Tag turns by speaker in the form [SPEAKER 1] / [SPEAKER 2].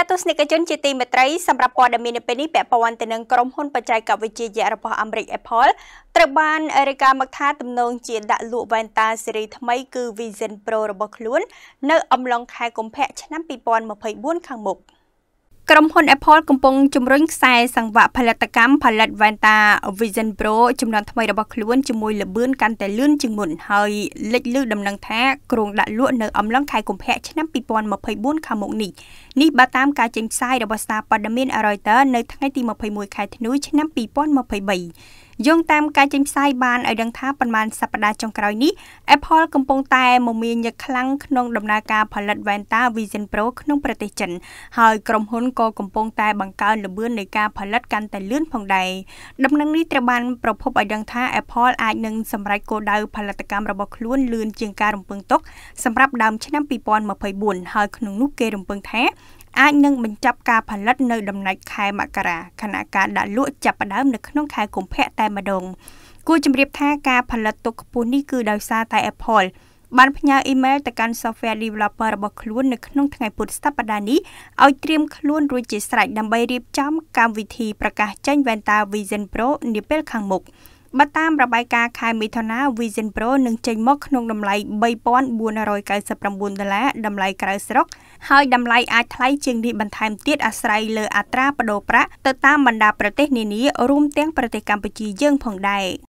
[SPEAKER 1] ចាទស្សនិកជនជាទីមេត្រីសម្រាប់ព័ត៌មាននៅពេលនេះពាក់ព័ន្ធទៅនឹងក្រុមហ៊ុនបច្ចេកវិទ្យារបស់អាមេរិក Apple ត្រូវបានរាយការណ៍មកថាទំនងជាដាក់លក់វ៉ែនតាស៊េរីថ្មី គឺ Vision Pro របស់ខ្លួននៅ អំឡុងខែកុម្ភៈឆ្នាំ2024ខាងមុខ។ក្រុមហ៊ុន Apple កំពុងជំរុញខ្សែសង្វាក់ផលិតកម្មផលិតវ៉ែនតា Vision Pro ចំនួនថ្មីរបស់ខ្លួនជាមួយលបឿនកាន់តែលឿនជាងមុនហើយលេចលឺដំណឹងថាគ្រោងដាក់លក់នៅអំឡុងខែកុម្ភៈឆ្នាំ2024ខាងមុខនេះនេះបើតាមការចេញផ្សាយរបស់សារព័ត៌មាន Reuters នៅថ្ងៃទី21ខែធ្នូឆ្នាំ2023យោងតាមការចេញផ្សាយបានឲ្យដឹងថាប៉ុន្មានសប្តាហ៍ចុងក្រោយនេះ Apple កំពុងតែមមាញឹកខ្លាំងក្នុងដំណើរការផលិតវ៉ែនតា Vision Pro ក្នុងប្រទេសចិន ហើយក្រុមហ៊ុនក៏កំពុងតែបង្កើនល្បឿននៃការផលិតកាន់តែលឿនផងដែរដំណឹងនេះត្រូវបានប្រភពឲ្យដឹងថា Apple អាចនឹងសម្រេចគោលដៅផលិតកម្មរបស់ខ្លួនលឿនជាងការរំពឹងទុកសម្រាប់ដើមឆ្នាំ2024ហើយក្នុងនោះគេរំពឹងថាអាចនឹងបញ្ចប់ការផលិតនៅដំណាច់ខែមករាខណៈការដាក់លក់ចាប់ផ្ដើមនៅក្នុងខែកុម្ភៈតែម្ដងគួរជម្រាបថាការផលិតទុកខ្ពស់នេះគឺដោយសារតែ Apple បានផ្ញើអ៊ីមែលទៅកាន់ software developer របស់ខ្លួននៅក្នុងថ្ងៃពុធសប្តាហ៍នេះឲ្យត្រៀមខ្លួនរួចជាស្រេចដើម្បីរៀបចំកម្មវិធីប្រកាសចេញ Venta Vision Pro នាពេលខាងមុខ។បើតាមរបាយការណ៍ខែមិថុនា Vision Pro នឹងចេញមកក្នុងតម្លៃ3499ដុល្លារតម្លៃក្រៅស្រុកហើយតម្លៃអាចថ្លៃជាងនេះបន្ថែមទៀតអាស្រ័យលើអត្រាប្តូរប្រាក់ទៅតាមបណ្ដាប្រទេសនានារួមទាំងប្រទេសកម្ពុជាយើងផងដែរ